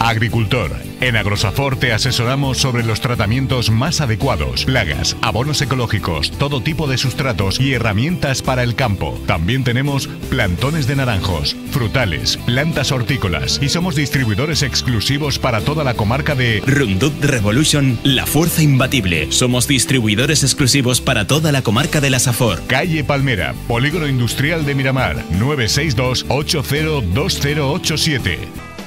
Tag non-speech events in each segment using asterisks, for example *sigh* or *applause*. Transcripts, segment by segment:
Agricultor. En Agrosafor te asesoramos sobre los tratamientos más adecuados, plagas, abonos ecológicos, todo tipo de sustratos y herramientas para el campo. También tenemos plantones de naranjos, frutales, plantas hortícolas y somos distribuidores exclusivos para toda la comarca de Rundut Revolution, la fuerza imbatible. Somos distribuidores exclusivos para toda la comarca de la Safor. Calle Palmera, Polígono Industrial de Miramar, 962 802087.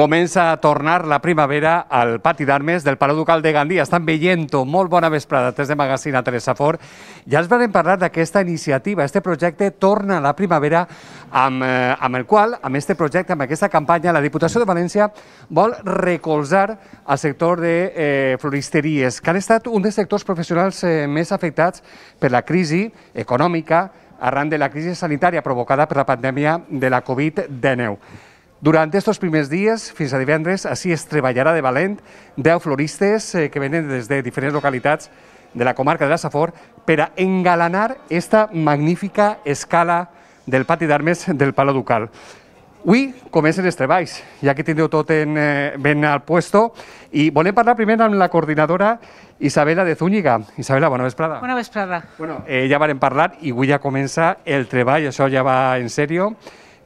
Comença a tornar la primavera al pati d'armes del Palau Ducal de Gandia. Estan veient Molt bona vesprada des de Magazina Teresa Fort. Ja els vam parlar d'aquesta iniciativa. Este projecte torna a la primavera amb, eh, amb el qual, amb este projecte, amb aquesta campanya, la Diputació de València vol recolzar el sector de eh, floristeries, que han estat un dels sectors professionals eh, més afectats per la crisi econòmica arran de la crisi sanitària provocada per la pandèmia de la Covid-19. Durant aquests primers dies, fins a divendres, així es treballarà de valent 10 floristes eh, que venen des de diferents localitats de la comarca de la Safor per a engalanar aquesta magnífica escala del pati d'armes del Palau Ducal. Avui comencen els treballs, ja que tindreu tot en, eh, ben al puesto, i volem parlar primer amb la coordinadora Isabela de Zúñiga. Isabela, bona vesprada. Bona vesprada. Bueno, eh, ja vam parlar i avui ja comença el treball, això ja va en sèrio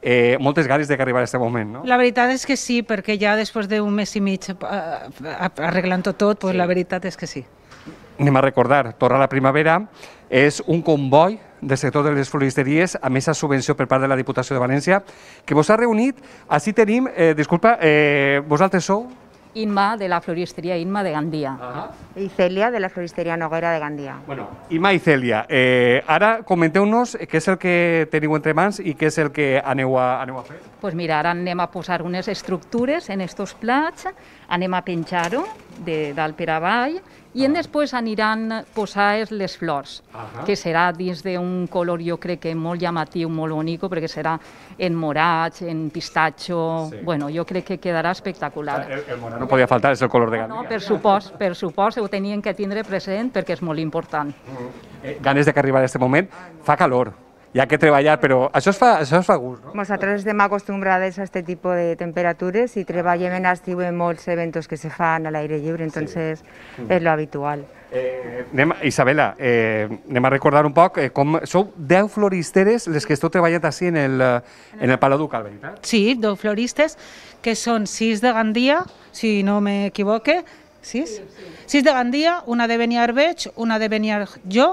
eh, moltes ganes de que arribar a aquest moment, no? La veritat és que sí, perquè ja després d'un mes i mig eh, eh, arreglant-ho tot, pues doncs sí. la veritat és que sí. Anem a recordar, Torra la Primavera és un comboi del sector de les floristeries amb aquesta subvenció per part de la Diputació de València que vos ha reunit. Així tenim, eh, disculpa, eh, vosaltres sou? Inma de la floristería Inma de Gandía. Y Celia de la floristería Noguera de Gandía. Bueno, Inma y Celia, eh, ahora comenté nos es el que teniu entre más y qué es el que aneu a, Pues mira, ara anem a posar unes estructures en estos plats, anem a penjar de dalt i en després aniran posades les flors, ah que serà dins d'un color jo crec que molt llamatiu, molt bonic, perquè serà en morat, en pistatxo, sí. bueno, jo crec que quedarà espectacular. El, el morat no podia faltar, és el color de Gandia. Ah, no, per supost, per supost, ho tenien que tindre present perquè és molt important. Mm. eh, ganes de que arribi a aquest moment, fa calor, hi ha que treballar, però això es fa, això es fa gust, no? Nosaltres estem acostumbrades a aquest tipus de temperatures i treballem en estiu en molts eventos que se fan a l'aire lliure, entonces sí. Mm. és lo habitual. Eh, anem, Isabela, eh, anem a recordar un poc eh, com... Sou 10 floristeres les que esteu treballant així en el, en el Palau Ducal, veritat? Sí, 10 floristes, que són 6 de Gandia, si no m'equivoque, 6? 6 de Gandia, una de Beniarbeig, una de Beniarjó,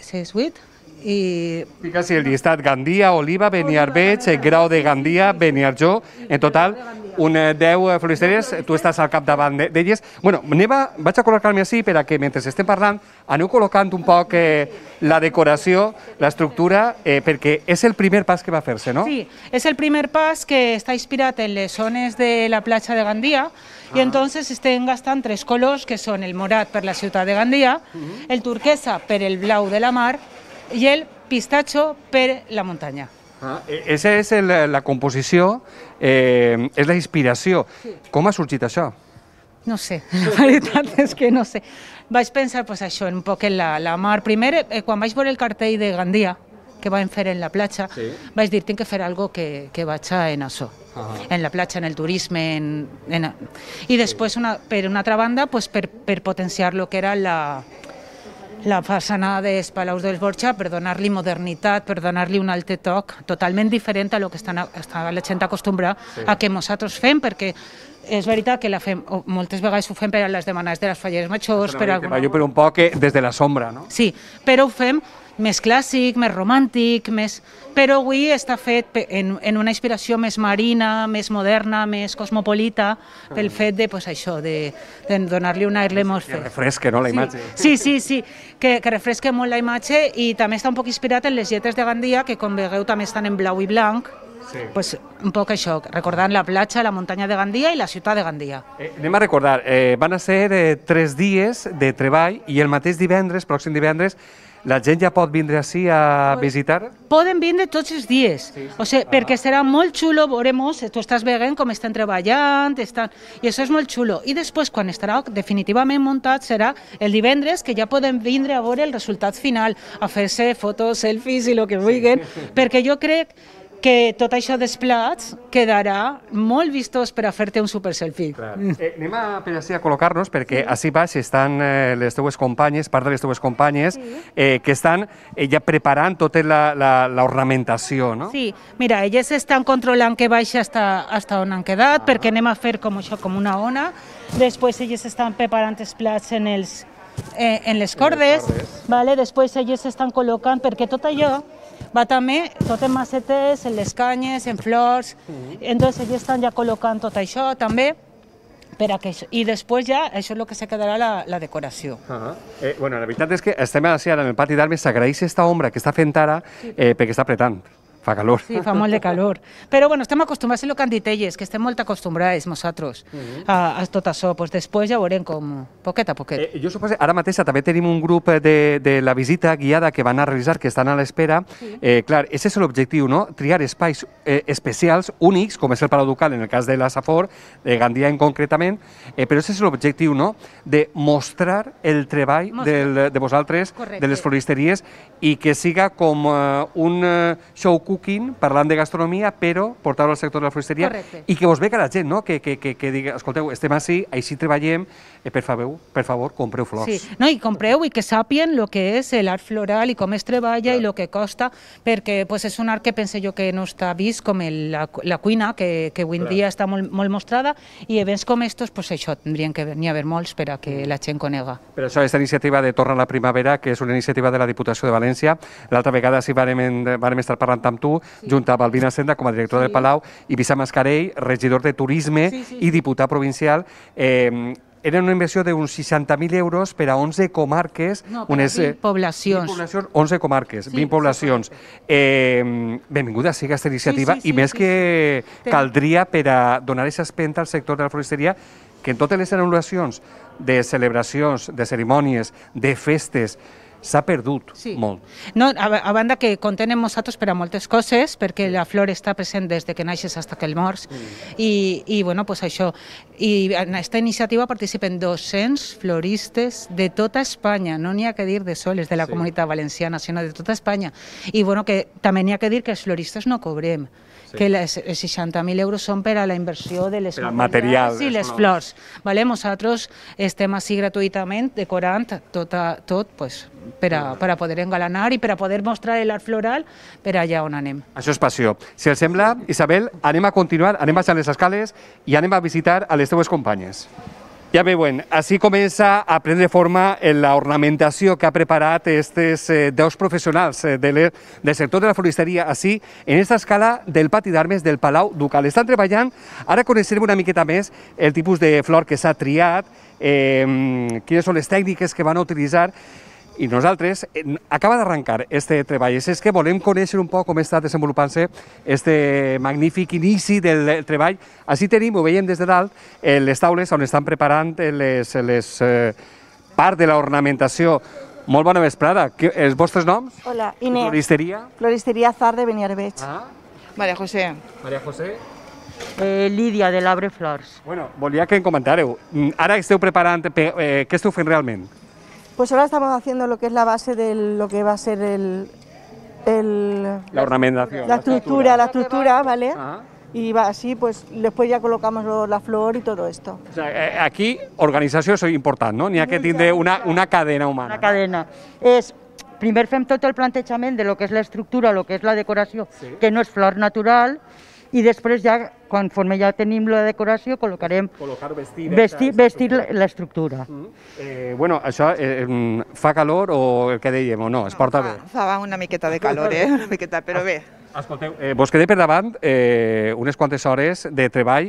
6, 8, i... Fica-s'hi el llistat, Gandia, Oliva, Beniarbeig, Grau de Gandia, Beniarjó, en total un 10 eh, eh, floristeries, tu estàs al capdavant d'elles. Bueno, anem a, vaig a col·locar-me així per a que mentre estem parlant aneu col·locant un poc eh, la decoració, l'estructura, eh, perquè és el primer pas que va fer-se, no? Sí, és el primer pas que està inspirat en les zones de la platja de Gandia i ah. entonces estem gastant tres colors que són el morat per la ciutat de Gandia, mhm. el turquesa per el blau de la mar i el pistatxo per la muntanya. Ah, e, esa és el, la composició, eh, és la inspiració. Sí. Com ha sorgit això? No sé, *laughs* la veritat és que no sé. Vaig pensar pues, això, un poc en la, la mar. Primer, eh, quan vaig veure el cartell de Gandia, que van fer en la platja, sí. vaig dir, tinc que fer algo que, que vaig en això. Ah. en la platja, en el turisme, en, en... i després, una, per una altra banda, pues, per, per potenciar lo que era la, la façana dels Palaus dels Borja per donar-li modernitat, per donar-li un altre toc totalment diferent a lo que estan, està la gent acostumbrada sí. a que nosaltres fem, perquè és veritat que la fem, moltes vegades ho fem per a les demanades de les falleres majors, per alguna... Jo per un poc des de la sombra, no? Sí, però ho fem més clàssic, més romàntic, més... però avui està fet en, en una inspiració més marina, més moderna, més cosmopolita, pel ah. fet de, pues, això, de, de donar-li un aire molt Que refresca, no, la imatge? Sí, sí, sí, sí que, que refresca molt la imatge i també està un poc inspirat en les lletres de Gandia, que com vegueu també estan en blau i blanc, Sí. Pues un poc això, recordant la platja, la muntanya de Gandia i la ciutat de Gandia. Eh, anem a recordar, eh, van a ser eh, tres dies de treball i el mateix divendres, pròxim divendres, la gent ja pot vindre així a visitar? Poden vindre tots els dies, sí, sí. o sigui, ah. perquè serà molt xulo, veurem, eh, tu estàs veient com estan treballant, estan... i això és molt xulo. I després, quan estarà definitivament muntat, serà el divendres, que ja poden vindre a veure el resultat final, a fer-se fotos, selfies i el que vulguin, sí. perquè jo crec que tot això dels plats quedarà molt vistós per a fer-te un super selfie. Clar. Mm. Eh, anem a, per així a col·locar-nos, perquè sí. així baix estan eh, les teues companyes, part de les teues companyes, sí. eh, que estan eh, ja preparant tota l'ornamentació, no? Sí, mira, elles estan controlant que baixi hasta, hasta on han quedat, ah. perquè anem a fer com això, com una ona. Després elles estan preparant els plats en els eh, en les cordes, en les cordes. Vale? després elles estan col·locant, perquè tot allò va també tot en macetes, en les canyes, en flors, mm -hmm. entonces estan ja col·locant tot això també, per a que això, i després ja això és el que se quedarà la, la decoració. Uh -huh. eh, bueno, la veritat és que estem ara, ara en el pati d'armes, s'agraeix aquesta ombra que està fent ara eh, perquè està apretant. Fa calor. Sí, fa molt de calor. Però bueno, estem acostumats, a el que han dit elles, que estem molt acostumats nosaltres mhm. a, a tot això. Pues després ja veurem com, poquet a poquet. Eh, jo suposo, ara mateix també tenim un grup de, de la visita guiada que van a realitzar, que estan a l'espera. Sí. Eh, clar, ese és l'objectiu, no? Triar espais eh, especials, únics, com és el Palau Ducal en el cas de la Safor, de Gandia en concretament, eh, però ese és l'objectiu, no? De mostrar el treball Mostra. del, de vosaltres, Correcte. de les floristeries, i que siga com eh, un eh, show cooking, parlant de gastronomia, però portar-ho al sector de la floristeria Correcte. i que vos vega la gent, no? que, que, que, que digui, escolteu, estem així, així treballem, eh, per, favor, per favor, compreu flors. Sí, no, i compreu i que sàpien el que és l'art floral i com es treballa Clar. i el que costa, perquè pues, és un art que pense jo que no està vist com el, la, la cuina, que, que avui en dia està molt, molt mostrada, i events com estos, pues, això, tindrien que venir a haver molts per a que mm. la gent conega. Però això, aquesta iniciativa de Torna a la Primavera, que és una iniciativa de la Diputació de València, l'altra vegada sí vàrem, vam estar parlant amb tu, sí. junt amb Albina Senda com a director sí. del Palau i Visa Mascarell, regidor de Turisme sí, sí. i diputat provincial. Eh, era una inversió d'uns 60.000 euros per a 11 comarques. No, per unes, 20 eh, poblacions. 20 poblacions. 11 comarques, sí, 20 poblacions. Eh, benvinguda siga aquesta iniciativa sí, sí, sí, i més sí, que sí. caldria per a donar aquesta espenta al sector de la floristeria que en totes les anul·lacions de celebracions, de cerimònies, de festes, s'ha perdut sí. molt. No, a, a banda que contenen mossatos per a moltes coses, perquè la flor està present des de que naixes fins que el mors, mm. i, i bueno, pues això. I en aquesta iniciativa participen 200 floristes de tota Espanya, no n'hi ha que dir de soles, de la sí. comunitat valenciana, sinó de tota Espanya. I bueno, que també n'hi ha que dir que els floristes no cobrem sí. que les 60.000 eh, euros són per a la inversió de les materials i les flors. Vale? Nosaltres estem així gratuïtament decorant tot, a, tot pues, per, a, per a poder engalanar i per a poder mostrar l'art floral per allà on anem. Això és passió. Si els sembla, Isabel, anem a continuar, anem a les escales i anem a visitar a les teues companyes. Ja veuen, així comença a prendre forma la ornamentació que ha preparat aquests eh, professionals eh, del, eh, del sector de la floristeria, així, en aquesta escala del pati d'armes del Palau Ducal. Estan treballant, ara coneixerem una miqueta més el tipus de flor que s'ha triat, eh, mm, quines són les tècniques que van utilitzar, i nosaltres eh, acaba d'arrencar este treball. És que volem conèixer un poc com està desenvolupant-se este magnífic inici del treball. Així tenim, ho veiem des de dalt, eh, les taules on estan preparant eh, les, les part de l'ornamentació. Molt bona vesprada. els vostres noms? Hola, Inés. Floristeria? Floristeria Zar de Beniarbeig. Ah. Maria José. Maria José. Eh, Lídia, de l'Abre Flors. Bueno, volia que em comentàreu. Mm, ara esteu preparant... Eh, què esteu fent realment? Pues ahora estamos haciendo lo que es la base de lo que va a ser el... la ornamentación. La, estructura, la estructura, ¿vale? y va así, pues después ya colocamos la flor y todo esto. O sea, eh, eh, aquí organización es importante, ¿no? Ni a que tiende una, una cadena humana. Una cadena. Es primer fem el plantechamen de lo que es la estructura, lo que es la decoración, que no es flor natural, i després ja, conforme ja tenim la decoració, col·locarem... Col·locar, vestir... Vestir, vestir l'estructura. Mm. Eh, bueno, això eh, mm, fa calor o el que dèiem, o no? Es porta no, fa, bé? Fa una miqueta de calor, eh? Una miqueta, però bé. Ah, escolteu, eh, vos quedeu per davant eh, unes quantes hores de treball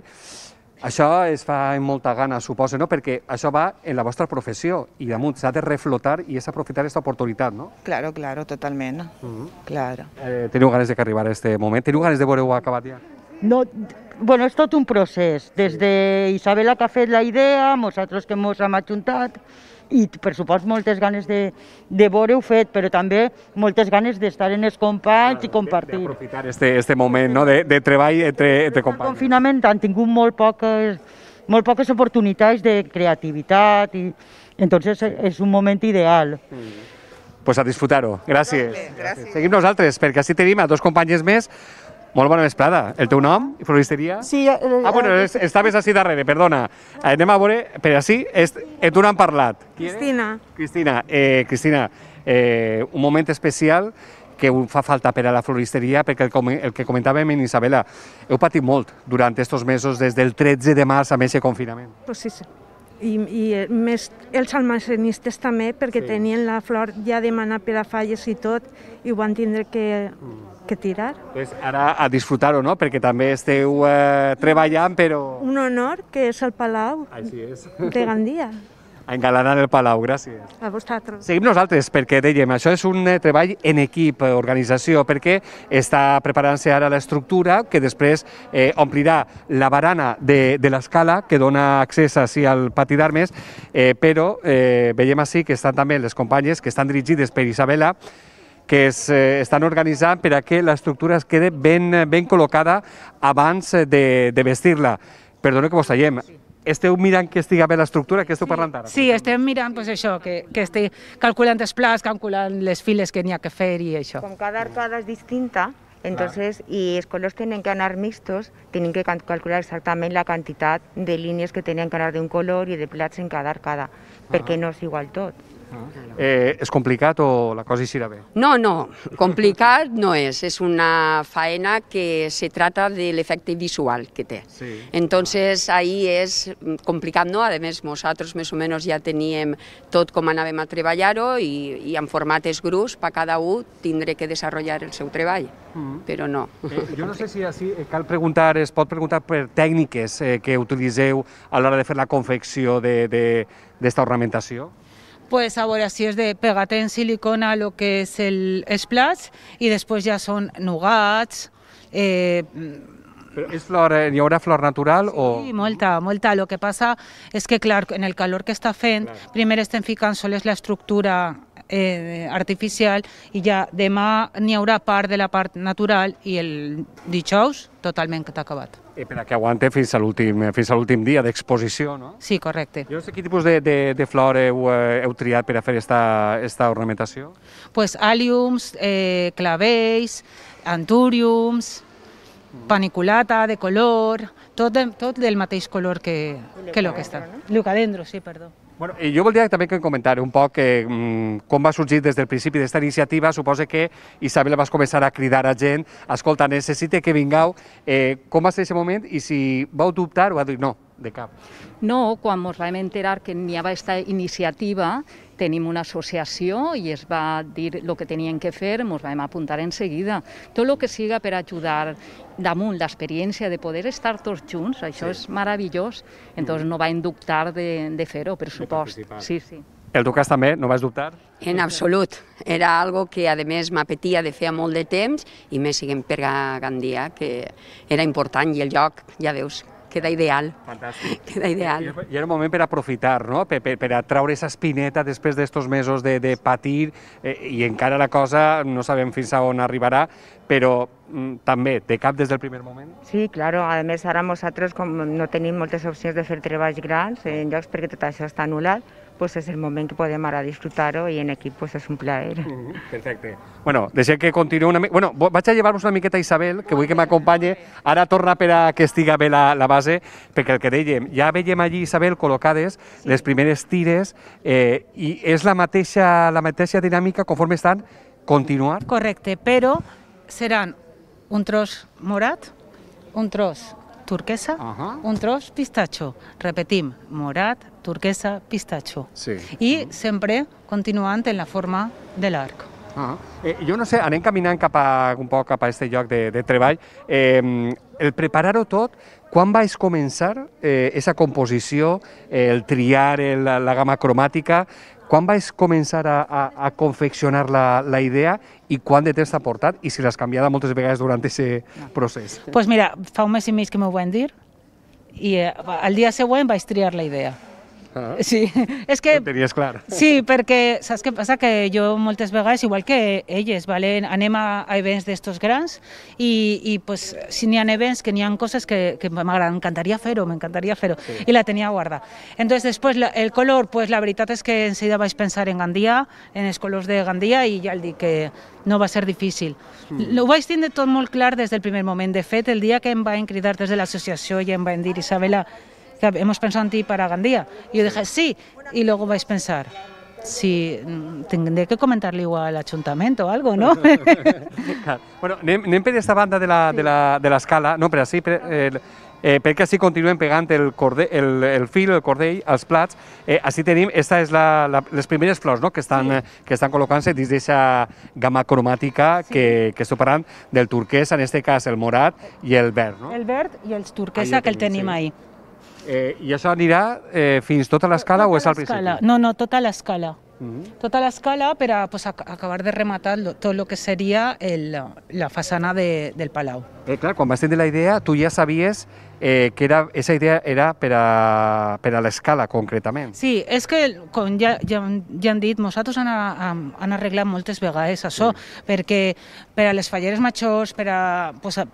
això es fa amb molta gana, suposo, no? perquè això va en la vostra professió i damunt s'ha de reflotar i és aprofitar aquesta oportunitat, no? Claro, claro, totalment. Uh mm. -huh. claro. Eh, teniu ganes de que arribar a aquest moment? Teniu ganes de veure-ho acabat ja? No, bueno, és tot un procés. Des de Isabela que ha fet la idea, nosaltres que ens hem ajuntat, i per supost moltes ganes de, de veure-ho fet, però també moltes ganes d'estar en els companys claro, i compartir. D'aprofitar este, este moment no? de, de treball entre, entre companys. El confinament han tingut molt poques, molt poques oportunitats de creativitat i entonces és un moment ideal. Mm. Pues a disfrutar-ho. Gràcies. Gràcies. Seguim nosaltres, perquè així tenim a dos companys més molt bona vesprada. El teu nom, floristeria? Sí. Eh, eh ah, bueno, eh, estaves així darrere, perdona. Eh, anem a veure, per així, est, et eh, n'han parlat. Cristina. Cristina, eh, Cristina eh, un moment especial que fa falta per a la floristeria, perquè el, el que comentàvem en Isabela, heu patit molt durant aquests mesos, des del 13 de març a més de confinament. Pues sí, sí i, i més els almacenistes també, perquè sí. tenien la flor ja demanat per a falles i tot, i ho van tindre que, mm. que tirar. Pues ara a disfrutar-ho, no?, perquè també esteu eh, treballant, però... Un honor, que és el Palau Així és. de Gandia. *laughs* engalanant el Palau. Gràcies. A vosaltres. Seguim nosaltres, perquè dèiem, això és un eh, treball en equip, eh, organització, perquè està preparant-se ara l'estructura que després eh, omplirà la barana de, de l'escala que dona accés així al pati d'armes, eh, però eh, veiem així que estan també les companyes que estan dirigides per Isabela, que es, eh, estan organitzant per a que l'estructura es quede ben, ben col·locada abans eh, de, de vestir-la. Perdoneu que vos tallem, sí esteu mirant que estiga bé l'estructura, que esteu parlant ara? Sí, estem mirant pues, això, que, que estigui calculant els plats, calculant les files que n'hi ha que fer i això. Com cada arcada és distinta, Entonces, claro. y los colores tienen que anar mixtos, tienen que calcular exactamente la cantidad de líneas que tenían que anar de un color y de plats en cada arcada, porque ah. no es igual todo. Eh, és complicat o la cosa hi serà bé? No, no, complicat no és. És una faena que se trata de l'efecte visual que té. Sí. Entonces, ahí és complicat, no? A més, nosaltres més o menys ja teníem tot com anàvem a treballar-ho i, i en és grups per cada un tindré que desenvolupar el seu treball, mm -hmm. però no. Eh, jo no sé si així eh, cal preguntar, es pot preguntar per tècniques eh, que utilitzeu a l'hora de fer la confecció d'esta ornamentació? Pues ahora sí es de pegate en silicona lo que es el splash y después ya son nugats. eh, però és flor, hi eh, ahora flor natural sí, o...? Sí, molta, molta. Lo que passa és que, clar, en el calor que està fent, clar. primer estem ficant la estructura eh, artificial i ja demà n'hi haurà part de la part natural i el dijous totalment acabat. I per a que aguante fins a l'últim eh, fins a l'últim dia d'exposició, no? Sí, correcte. Jo no sé quin tipus de, de, de flor heu, eh, heu triat per a fer esta, esta ornamentació? Pues àliums, eh, clavells, antúriums, paniculata de color, tot, de, tot del mateix color que, que el que està. Leucadendro, sí, perdó. Bueno, i jo voldria també que comentar un poc eh, mm, com va sorgir des del principi d'esta iniciativa. Suposa que Isabel vas començar a cridar a gent, escolta, necessite que vingueu. Eh, com va ser aquest moment i si vau dubtar o va dir no, de cap. No, quan ens vam enterar que n'hi havia aquesta iniciativa, tenim una associació i es va dir el que tenien que fer, ens vam apuntar en seguida. Tot el que siga per ajudar damunt l'experiència de poder estar tots junts, això sí. és meravellós, entonces mm. no vam dubtar de, de fer-ho, per supost. Sí, sí. El teu cas també, no vas dubtar? En absolut. Era algo que, a més, m'apetia de fer molt de temps i més siguem per Gandia, que era important, i el lloc, ja veus, queda ideal. Fantàstic. Queda ideal. I, i era un moment per aprofitar, no? per, per, per atraure esa espineta després d'estos mesos de, de patir eh, i encara la cosa no sabem fins a on arribarà, però mm, també de cap des del primer moment? Sí, claro, a més ara nosaltres com no tenim moltes opcions de fer treballs grans en llocs perquè tot això està anul·lat, pues es el momento que podemos disfrutar hoy en equipo pues, un placer. Perfecto. Bueno, decía que continúe una Bueno, vaya a llevarnos una miqueta a Isabel, que voy que acompañe. Ahora torna para que estiga la, la base, porque el que deje, ya allí, Isabel, colocades los les primeres tires, y eh, es la mateixa, la mateixa dinámica conforme están continuar. Correcto, pero serán un tros morat, un tros turquesa, uh -huh. un tros pistatxo. Repetim, morat, turquesa, pistatxo. Sí. I uh -huh. sempre continuant en la forma de l'arc. Ah, eh, jo no sé, anem caminant cap a, un poc cap a aquest lloc de, de treball. Eh, el preparar-ho tot, quan vaig començar eh, esa composició, eh, el triar el, la, la gamma cromàtica, quan vais començar a, a, a confeccionar la, la idea i quant de temps t'ha portat i si l'has canviat moltes vegades durant aquest no. procés? Doncs pues mira, fa un mes i mig que m'ho van dir i eh, el dia següent vaig triar la idea sí, és *laughs* que... Ho tenies clar. Sí, perquè saps què passa? Que jo moltes vegades, igual que elles, vale? anem a, a events d'estos grans i, i pues, si n'hi ha events que n'hi ha coses que, que m'encantaria fer-ho, m'encantaria fer-ho, sí. i la tenia guarda. Entonces, després, el color, pues, la veritat és que en seguida vaig pensar en Gandia, en els colors de Gandia, i ja el dic que no va ser difícil. Mm. Ho vaig tindre tot molt clar des del primer moment. De fet, el dia que em van cridar des de l'associació i em van dir, Isabela, hemos pensado en ti para Gandía. Y yo dije, sí, y luego vais a pensar, si sí, mm, tendré que comentar-li igual al ayuntamiento o algo, no? *laughs* bueno, no empecé esta aquesta banda de la, sí. de la, de la escala, no, però sí, pero eh, eh, perquè així continuem pegant el, cordell, el, el fil, el cordell, als plats. Eh, així tenim, esta és la, la, les primeres flors no? que estan, sí. Eh, que estan col·locant-se dins d'aquesta gamma cromàtica sí. que, que estic parlant del turquesa, en aquest cas el morat i el verd. No? El verd i el turquesa ah, ja que el tenim sí. ahí. Eh, I això anirà eh, fins tota l'escala o és al principi? Tota no, no, tota l'escala. Uh mhm. -huh. Tota l'escala per a pues, a, acabar de rematar lo, tot el que seria el, la façana de, del Palau. Eh, clar, quan vas tenir la idea, tu ja sabies eh, que era, esa idea era per a, per a l'escala, concretament. Sí, és que, com ja, ja, ja han dit, nosaltres han, han arreglat moltes vegades això, sí. perquè per a les falleres majors, per a, pues, a,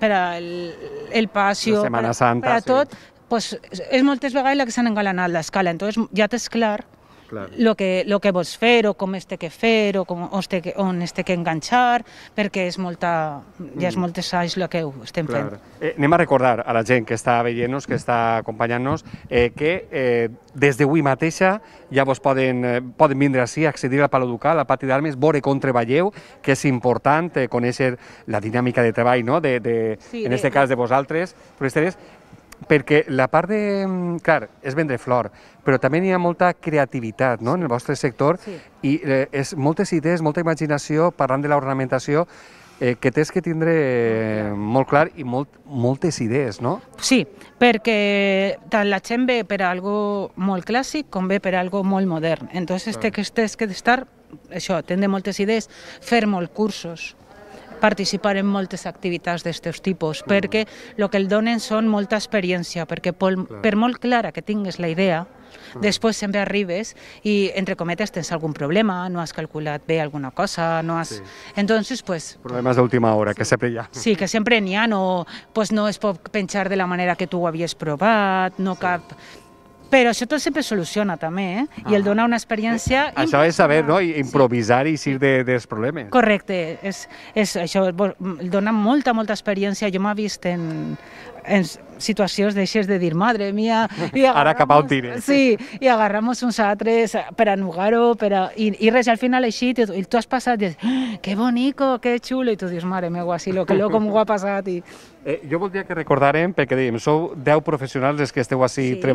per a el, el pasio, per, per a tot, sí pues, és moltes vegades la que s'han engalanat l'escala, entonces ja t'és clar Clar. Lo que, lo que vols fer o com este que fer o com es té que, on es té que enganxar perquè és molta, ja és mm. molt assaig el que estem Clar. fent. Eh, anem a recordar a la gent que està veient-nos, que està acompanyant-nos, eh, que eh, des d'avui mateixa ja vos poden, eh, poden vindre ací, accedir al Palau Ducal, al Pati d'Armes, veure com treballeu, que és important eh, conèixer la dinàmica de treball, no? de, de, sí, en aquest de... cas de vosaltres, però perquè la part de... Mm, clar, és vendre flor, però també hi ha molta creativitat no? en el vostre sector sí. i eh, és moltes idees, molta imaginació, parlant de l'ornamentació, eh, que tens que tindre eh, molt clar i molt, moltes idees, no? Sí, perquè tant la gent ve per a algo molt clàssic com ve per a algo molt modern. Entonces, claro. tens que estar, això, tindre moltes idees, fer molts cursos, participar en moltes activitats d'aquests tipus, mm. perquè el que el donen són molta experiència, perquè per, per molt clara que tingues la idea, Mm. Després sempre arribes i, entre cometes, tens algun problema, no has calculat bé alguna cosa, no has... Sí. Entonces, pues... Problemes d'última hora, sí. que sempre hi ha. Sí, que sempre n'hi ha, no, pues no es pot penjar de la manera que tu ho havies provat, no sí. cap però això tot sempre soluciona, també, eh? Ah. el donar una experiència... Eh, això és saber, no?, I improvisar sí. i sortir de, dels problemes. Correcte, és, és això dona molta, molta experiència. Jo m'ha vist en, en, situaciones de dir, madre mía, ahora *laughs* Ara Sí, y agarramos un altres para anugar y per al final així, y tú has pasado y qué bonico, qué chulo i tu dios ah, mare me així, lo que loco me ha a ti Eh, jo voldria que recordar, perquè dèiem, sou 10 professionals que esteu así sí. de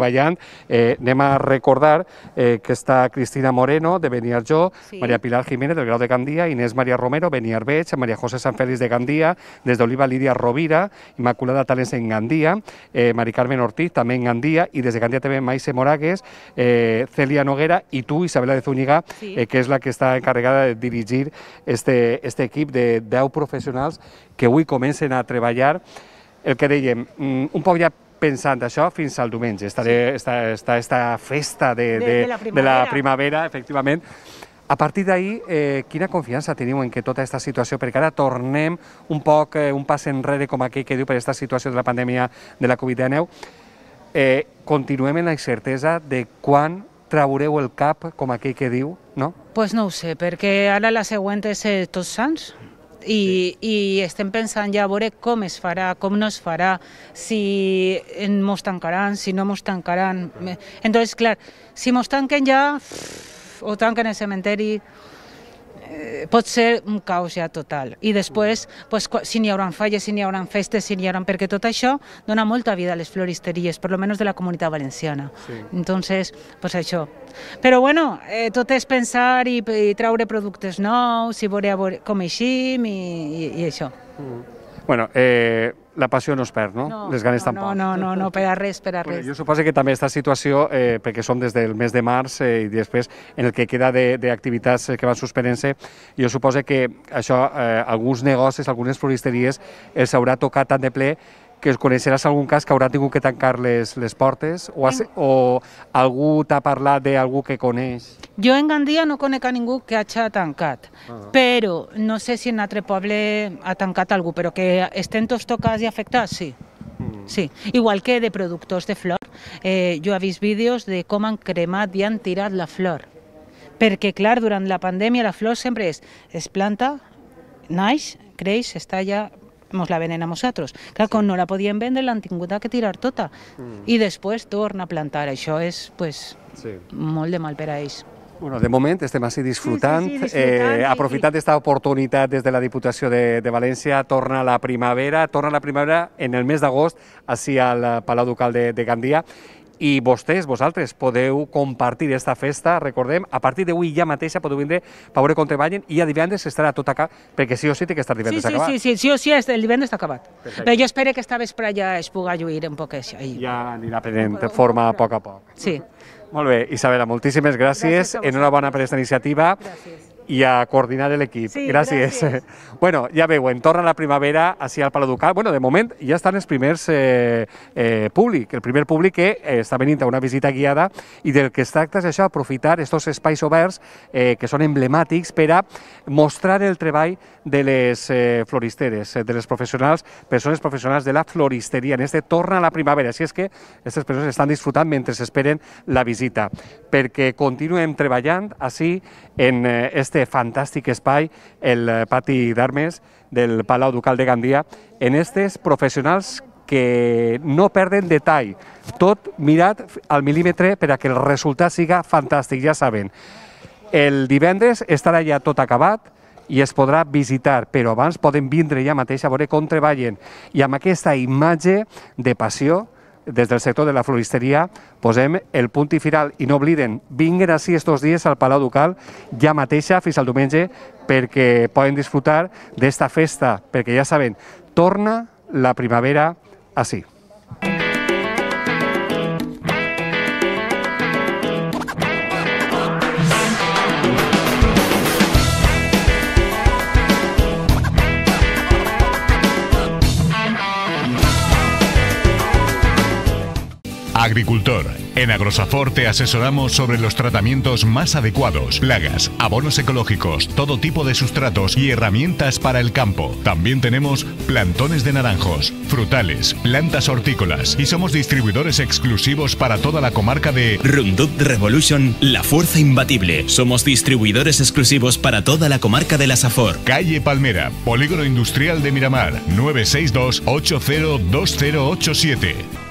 eh, recordar eh, que está Cristina Moreno, de Venir yo, María Pilar Jiménez, del Grado de Gandía, Inés María Romero, Veig, María José San Félix de Gandía, desde Oliva Lidia Rovira, Inmaculada Talens en Gandía, eh, Mari Carmen Ortiz, tamén Andía, y desde Gandía TV, Maise Moragues, eh, Celia Noguera y tú, Isabela de Zúñiga, sí. eh, que es la que está encarregada de dirigir este, este equip de 10 professionals que avui comencen a treballar el que dèiem, mm, un poc ja pensant això fins al diumenge. Estaré, sí. esta, esta, esta festa de, de, de, la primavera. de la primavera, efectivament, a partir d'ahir, eh, quina confiança teniu en que tota aquesta situació, perquè ara tornem un poc, eh, un pas enrere, com aquell que diu, per aquesta situació de la pandèmia de la Covid-19, eh, continuem en la incertesa de quan traureu el cap, com aquell que diu, no? Pues no ho sé, perquè ara la següent és eh, Tots Sants, i, sí. i estem pensant ja a veure com es farà, com no es farà, si ens tancaran, si no ens tancaran. Entonces, clar, si ens tanquen ja o tanquen el cementeri, eh, pot ser un caos ja total. I després, pues, si n'hi hauran falles, si n'hi hauran festes, si n'hi hauran... Perquè tot això dona molta vida a les floristeries, per lo menos de la comunitat valenciana. Sí. Entonces, pues això. Però bueno, eh, tot és pensar i, i traure productes nous, i veure, veure com eixim i, i, i això. Mm. Bueno, eh, la passió no es perd, no? no Les ganes no, tampoc. No, no, no, no, per a res, per a res. Bueno, jo suposo que també aquesta situació, eh, perquè som des del mes de març eh, i després en el que queda d'activitats eh, que van suspenent-se, jo suposo que això, eh, alguns negocis, algunes floristeries, els haurà tocat tant de ple que coneixeràs algun cas que haurà tingut que tancar les, les portes o, has, o algú t'ha parlat d'algú que coneix? Jo en Gandia no conec a ningú que hagi tancat, -huh. Ah. però no sé si en altre poble ha tancat algú, però que estem tots tocats i afectats, sí. Mm. Sí, igual que de productors de flor, eh, jo he vist vídeos de com han cremat i han tirat la flor, perquè clar, durant la pandèmia la flor sempre és, es planta, naix, creix, es talla, ens la venen a nosaltres. Clar, sí. com no la podien vendre, l'han tingut que tirar tota. Mm. I després torna a plantar. Això és pues, sí. molt de mal per a ells. Bueno, de moment estem així disfrutant, sí, sí, sí, disfrutant eh, i... aprofitant aquesta oportunitat des de la Diputació de, de València, torna la primavera, torna la primavera en el mes d'agost, així al Palau Ducal de, de Gandia, i vostès, vosaltres, podeu compartir aquesta festa, recordem, a partir d'avui ja mateixa podeu vindre a veure com treballen i a divendres estarà tot acá, perquè sí o sí té que estar divendres sí, sí, acabat. Sí, sí, sí, o sí, el divendres està acabat. Perfecte. Però jo espero que esta vespre ja es puga lluir un poc això. Ja anirà prenent forma a poc a poc. Sí. Molt bé, Isabela, moltíssimes gràcies, gràcies enhorabona per aquesta iniciativa. Gràcies i a coordinar l'equip. Sí, gràcies. gràcies. Bueno, ja en torna la primavera així al Palau Ducal. Bueno, de moment ja estan els primers eh, eh, públic, el primer públic que eh, està venint a una visita guiada i del que es tracta és això, aprofitar aquests espais oberts eh, que són emblemàtics per a mostrar el treball de les eh, floristeres, eh, de les professionals, persones professionals de la floristeria. En este torna a la primavera, així és que aquestes persones estan disfrutant mentre esperen la visita, perquè continuem treballant així en eh, este este fantàstic espai, el eh, pati d'armes del Palau Ducal de Gandia, en estes professionals que no perden detall, tot mirat al mil·límetre per a que el resultat siga fantàstic, ja saben. El divendres estarà ja tot acabat, i es podrà visitar, però abans poden vindre ja mateix a veure com treballen. I amb aquesta imatge de passió, des del sector de la floristeria posem el punt i final i no obliden, vinguen així estos dies al Palau Ducal ja mateixa fins al diumenge perquè poden disfrutar d'esta festa, perquè ja saben, torna la primavera així. Agricultor. En Agrosafor te asesoramos sobre los tratamientos más adecuados, plagas, abonos ecológicos, todo tipo de sustratos y herramientas para el campo. También tenemos plantones de naranjos, frutales, plantas hortícolas y somos distribuidores exclusivos para toda la comarca de Rundup Revolution, la fuerza imbatible. Somos distribuidores exclusivos para toda la comarca de la Safor. Calle Palmera, Polígono Industrial de Miramar, 962 802087.